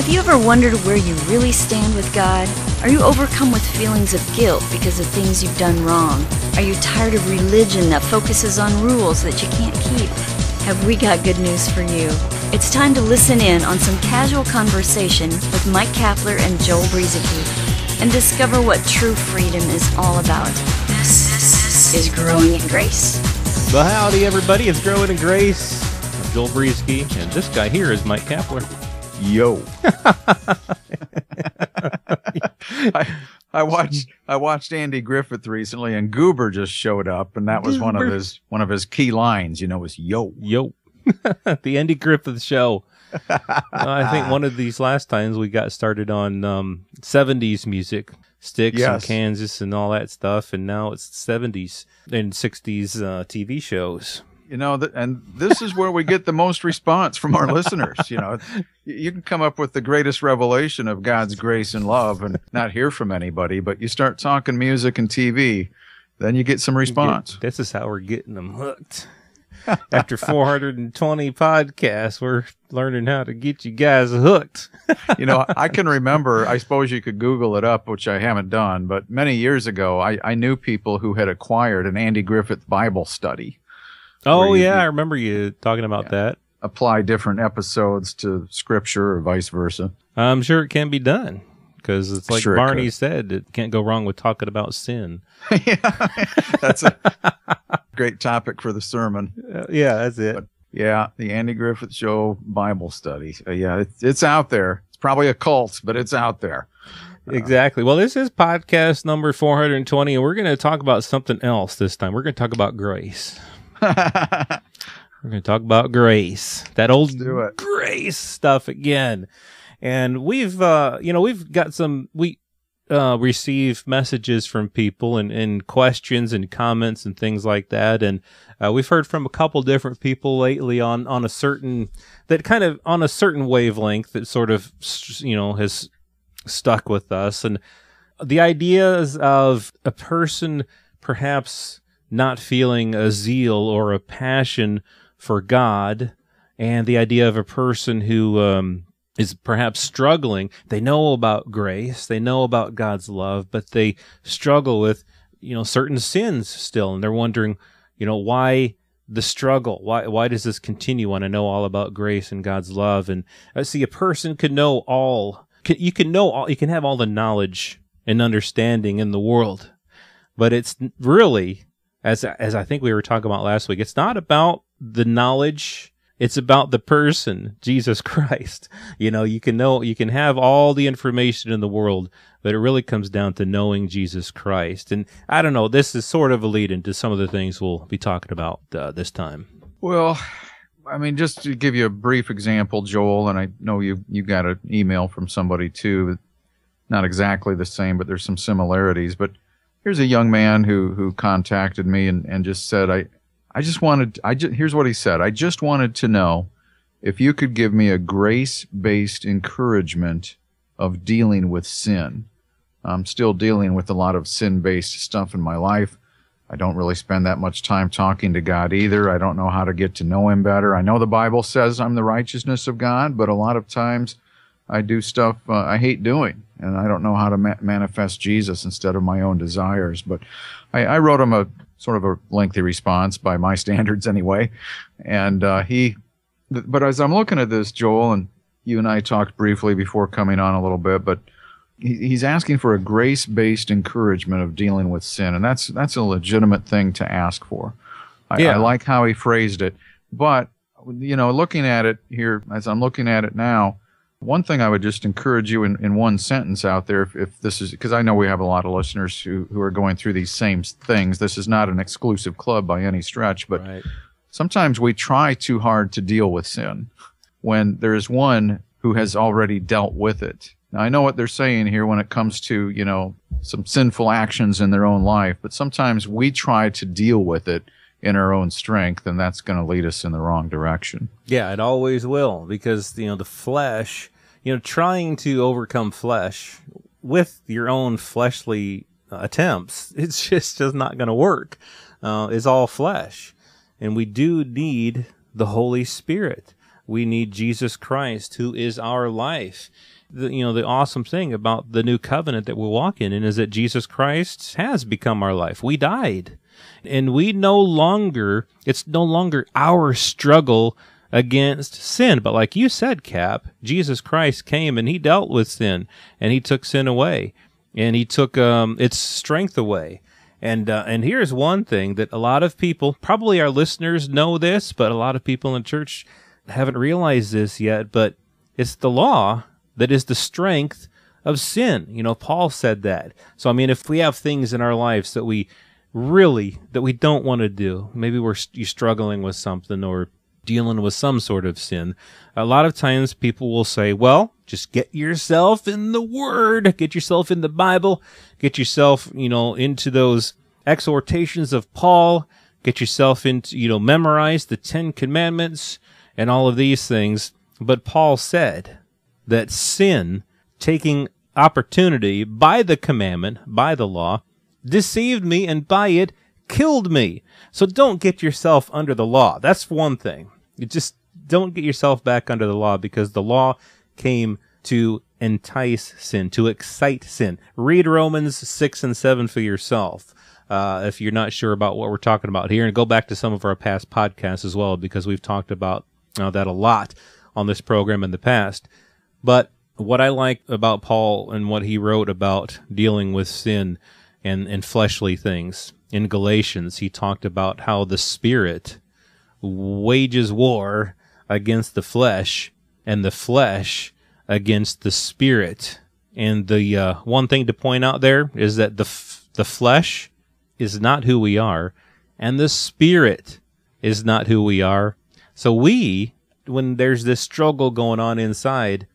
Have you ever wondered where you really stand with God? Are you overcome with feelings of guilt because of things you've done wrong? Are you tired of religion that focuses on rules that you can't keep? Have we got good news for you? It's time to listen in on some casual conversation with Mike Kapler and Joel Brizeke and discover what true freedom is all about. This is Growing in Grace. Well, howdy, everybody. It's Growing in Grace. I'm Joel Brizeke, and this guy here is Mike Kapler yo. I, I watched I watched Andy Griffith recently, and Goober just showed up, and that was Goober. one of his one of his key lines. You know, was yo yo. the Andy Griffith Show. uh, I think one of these last times we got started on um, 70s music, sticks yes. and Kansas and all that stuff, and now it's 70s and 60s uh, TV shows you know th- and this is where we get the most response from our listeners you know you can come up with the greatest revelation of god's grace and love and not hear from anybody but you start talking music and tv then you get some response get, this is how we're getting them hooked after 420 podcasts we're learning how to get you guys hooked you know i can remember i suppose you could google it up which i haven't done but many years ago i, I knew people who had acquired an andy griffith bible study Oh yeah, I remember you talking about yeah, that. Apply different episodes to scripture or vice versa. I'm sure it can be done because it's like sure Barney it said, it can't go wrong with talking about sin. yeah, that's a great topic for the sermon. Uh, yeah, that's it. But yeah, the Andy Griffith Show Bible study. Uh, yeah, it's, it's out there. It's probably a cult, but it's out there. Uh, exactly. Well, this is podcast number 420, and we're going to talk about something else this time. We're going to talk about grace. We're going to talk about grace, that old grace stuff again. And we've, uh, you know, we've got some, we, uh, receive messages from people and, and questions and comments and things like that. And uh, we've heard from a couple different people lately on, on a certain that kind of on a certain wavelength that sort of you know has stuck with us. And the ideas of a person perhaps not feeling a zeal or a passion for God, and the idea of a person who um, is perhaps struggling. They know about grace, they know about God's love, but they struggle with you know certain sins still, and they're wondering, you know, why the struggle? Why why does this continue? And I know all about grace and God's love, and I uh, see a person could know all. Can, you can know all. You can have all the knowledge and understanding in the world, but it's really as as I think we were talking about last week, it's not about the knowledge. It's about the person, Jesus Christ. You know, you can know, you can have all the information in the world, but it really comes down to knowing Jesus Christ. And I don't know, this is sort of a lead into some of the things we'll be talking about uh, this time. Well, I mean, just to give you a brief example, Joel, and I know you you got an email from somebody too, not exactly the same, but there's some similarities. But here's a young man who who contacted me and, and just said I I just wanted I just here's what he said I just wanted to know if you could give me a grace based encouragement of dealing with sin. I'm still dealing with a lot of sin based stuff in my life. I don't really spend that much time talking to God either. I don't know how to get to know Him better. I know the Bible says I'm the righteousness of God, but a lot of times I do stuff uh, I hate doing and I don't know how to ma- manifest Jesus instead of my own desires. But I, I, wrote him a sort of a lengthy response by my standards anyway, and uh, he. but as I'm looking at this, Joel and you and I talked briefly before coming on a little bit, but he, he's asking for a grace-based encouragement of dealing with sin, and that's that's a legitimate thing to ask for. I, yeah. I like how he phrased it, but you know, looking at it here as I'm looking at it now, one thing I would just encourage you in, in one sentence out there, if, if this is because I know we have a lot of listeners who, who are going through these same things. This is not an exclusive club by any stretch, but right. sometimes we try too hard to deal with sin when there is one who has already dealt with it. Now, I know what they're saying here when it comes to, you know, some sinful actions in their own life, but sometimes we try to deal with it in our own strength, and that's going to lead us in the wrong direction. Yeah, it always will because, you know, the flesh, you know, trying to overcome flesh with your own fleshly uh, attempts, it's just, just not going to work. Uh, it's all flesh. And we do need the Holy Spirit. We need Jesus Christ, who is our life. The, you know, the awesome thing about the new covenant that we walk in is that Jesus Christ has become our life. We died and we no longer, it's no longer our struggle against sin. But like you said, Cap, Jesus Christ came and he dealt with sin and he took sin away and he took um, its strength away. And uh, and here's one thing that a lot of people, probably our listeners know this, but a lot of people in church haven't realized this yet, but it's the law that is the strength of sin. You know, Paul said that. So I mean, if we have things in our lives that we really that we don't want to do. Maybe we're you're struggling with something or dealing with some sort of sin. A lot of times people will say, well, just get yourself in the word, get yourself in the Bible, get yourself, you know, into those exhortations of Paul, get yourself into, you know, memorize the 10 commandments and all of these things. But Paul said that sin taking opportunity by the commandment, by the law, deceived me and by it killed me. So don't get yourself under the law. That's one thing. You just don't get yourself back under the law because the law came to entice sin, to excite sin. Read Romans 6 and 7 for yourself. Uh, if you're not sure about what we're talking about here, and go back to some of our past podcasts as well, because we've talked about uh, that a lot on this program in the past. But what I like about Paul and what he wrote about dealing with sin and, and fleshly things. In Galatians, he talked about how the spirit wages war against the flesh and the flesh against the spirit. And the uh, one thing to point out there is that the, f- the flesh is not who we are, and the spirit is not who we are. So we, when there's this struggle going on inside,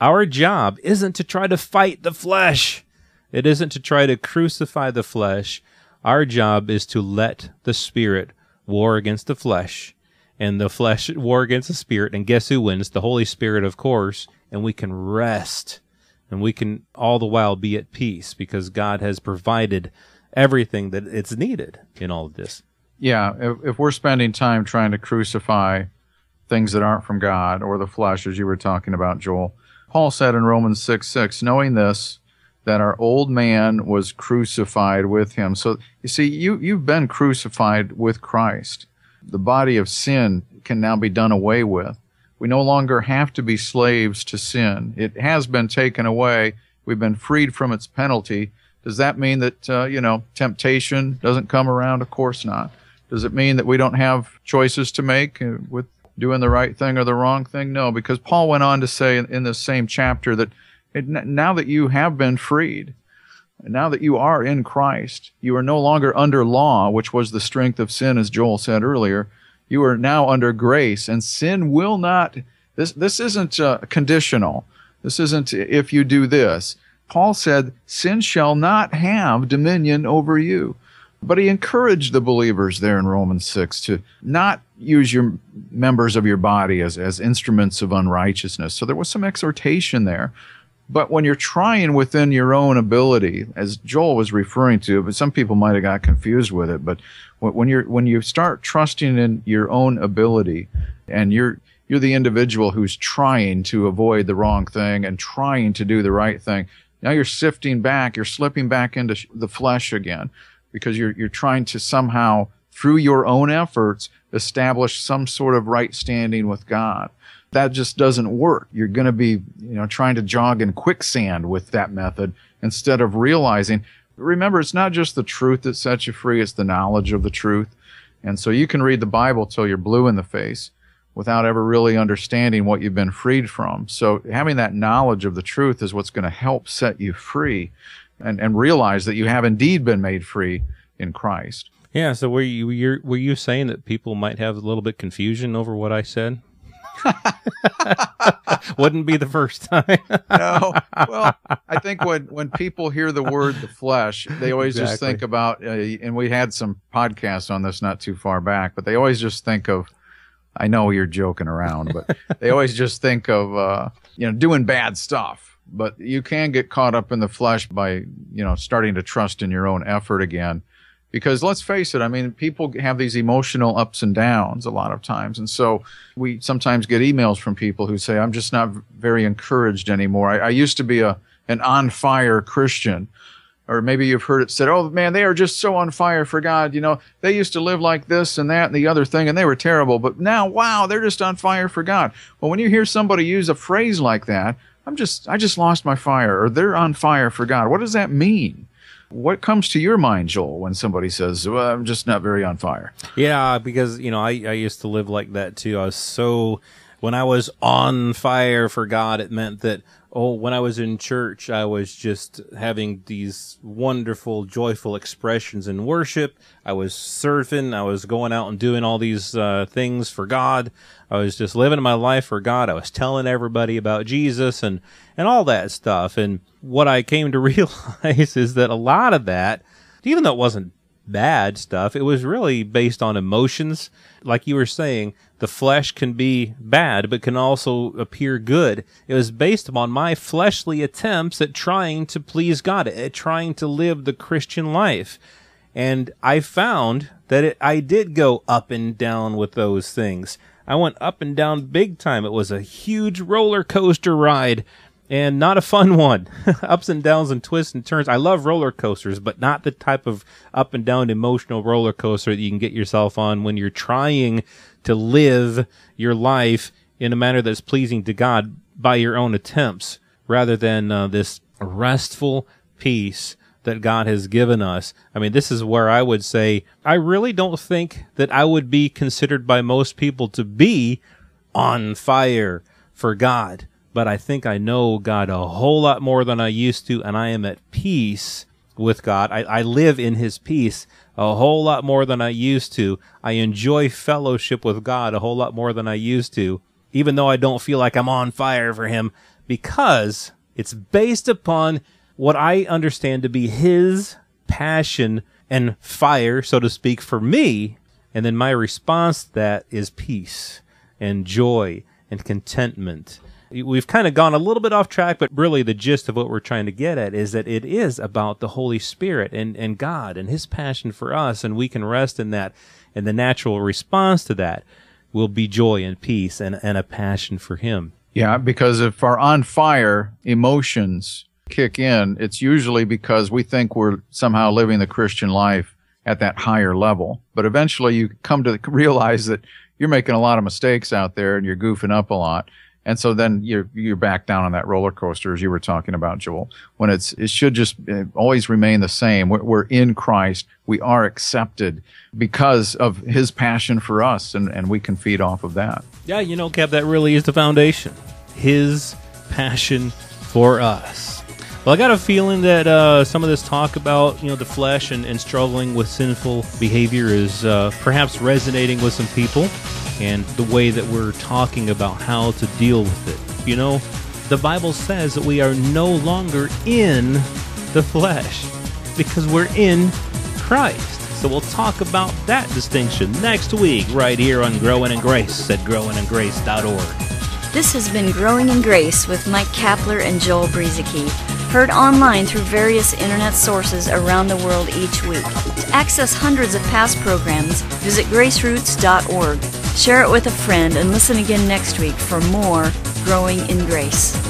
our job isn't to try to fight the flesh. It isn't to try to crucify the flesh. Our job is to let the spirit war against the flesh and the flesh war against the spirit. And guess who wins? The Holy Spirit, of course. And we can rest and we can all the while be at peace because God has provided everything that it's needed in all of this. Yeah. If, if we're spending time trying to crucify things that aren't from God or the flesh, as you were talking about, Joel, Paul said in Romans 6 6, knowing this, that our old man was crucified with him. So you see, you, you've been crucified with Christ. The body of sin can now be done away with. We no longer have to be slaves to sin. It has been taken away. We've been freed from its penalty. Does that mean that, uh, you know, temptation doesn't come around? Of course not. Does it mean that we don't have choices to make uh, with doing the right thing or the wrong thing? No, because Paul went on to say in, in this same chapter that now that you have been freed, now that you are in Christ, you are no longer under law, which was the strength of sin, as Joel said earlier. You are now under grace, and sin will not. This this isn't uh, conditional. This isn't if you do this. Paul said, "Sin shall not have dominion over you." But he encouraged the believers there in Romans 6 to not use your members of your body as, as instruments of unrighteousness. So there was some exhortation there. But when you're trying within your own ability, as Joel was referring to, but some people might have got confused with it, but when you're when you start trusting in your own ability and you're you're the individual who's trying to avoid the wrong thing and trying to do the right thing. Now you're sifting back, you're slipping back into sh- the flesh again because you're you're trying to somehow through your own efforts establish some sort of right standing with God that just doesn't work. You're going to be, you know, trying to jog in quicksand with that method instead of realizing. Remember, it's not just the truth that sets you free, it's the knowledge of the truth. And so you can read the Bible till you're blue in the face without ever really understanding what you've been freed from. So having that knowledge of the truth is what's going to help set you free and, and realize that you have indeed been made free in Christ. Yeah, so were you were you saying that people might have a little bit confusion over what I said? Wouldn't be the first time. no. Well, I think when when people hear the word the flesh, they always exactly. just think about. Uh, and we had some podcasts on this not too far back, but they always just think of. I know you're joking around, but they always just think of uh, you know doing bad stuff. But you can get caught up in the flesh by you know starting to trust in your own effort again because let's face it i mean people have these emotional ups and downs a lot of times and so we sometimes get emails from people who say i'm just not very encouraged anymore i, I used to be a an on fire christian or maybe you've heard it said oh man they are just so on fire for god you know they used to live like this and that and the other thing and they were terrible but now wow they're just on fire for god well when you hear somebody use a phrase like that i'm just i just lost my fire or they're on fire for god what does that mean what comes to your mind, Joel, when somebody says, well, I'm just not very on fire? Yeah, because, you know, I, I used to live like that too. I was so when I was on fire for God, it meant that, oh, when I was in church, I was just having these wonderful, joyful expressions in worship. I was surfing. I was going out and doing all these uh, things for God. I was just living my life for God. I was telling everybody about Jesus and, and all that stuff. And what I came to realize is that a lot of that, even though it wasn't bad stuff. It was really based on emotions. Like you were saying, the flesh can be bad, but can also appear good. It was based upon my fleshly attempts at trying to please God, at trying to live the Christian life. And I found that it, I did go up and down with those things. I went up and down big time. It was a huge roller coaster ride and not a fun one. Ups and downs and twists and turns. I love roller coasters, but not the type of up and down emotional roller coaster that you can get yourself on when you're trying to live your life in a manner that's pleasing to God by your own attempts rather than uh, this restful peace that God has given us. I mean, this is where I would say I really don't think that I would be considered by most people to be on fire for God but I think I know God a whole lot more than I used to, and I am at peace with God. I, I live in His peace a whole lot more than I used to. I enjoy fellowship with God a whole lot more than I used to, even though I don't feel like I'm on fire for Him, because it's based upon what I understand to be His passion and fire, so to speak, for me. And then my response to that is peace and joy and contentment We've kind of gone a little bit off track, but really the gist of what we're trying to get at is that it is about the Holy Spirit and, and God and His passion for us, and we can rest in that. And the natural response to that will be joy and peace and, and a passion for Him. Yeah, because if our on fire emotions kick in, it's usually because we think we're somehow living the Christian life at that higher level. But eventually you come to realize that you're making a lot of mistakes out there and you're goofing up a lot. And so then you're you're back down on that roller coaster as you were talking about, Joel. When it's it should just eh, always remain the same. We're, we're in Christ. We are accepted because of His passion for us, and and we can feed off of that. Yeah, you know, Kev, that really is the foundation. His passion for us. Well, I got a feeling that uh, some of this talk about you know the flesh and, and struggling with sinful behavior is uh, perhaps resonating with some people and the way that we're talking about how to deal with it. You know, the Bible says that we are no longer in the flesh because we're in Christ. So we'll talk about that distinction next week right here on Growing in Grace at growingandgrace.org. This has been Growing in Grace with Mike Kapler and Joel Brizeke. Heard online through various internet sources around the world each week. To access hundreds of past programs, visit graceroots.org. Share it with a friend and listen again next week for more Growing in Grace.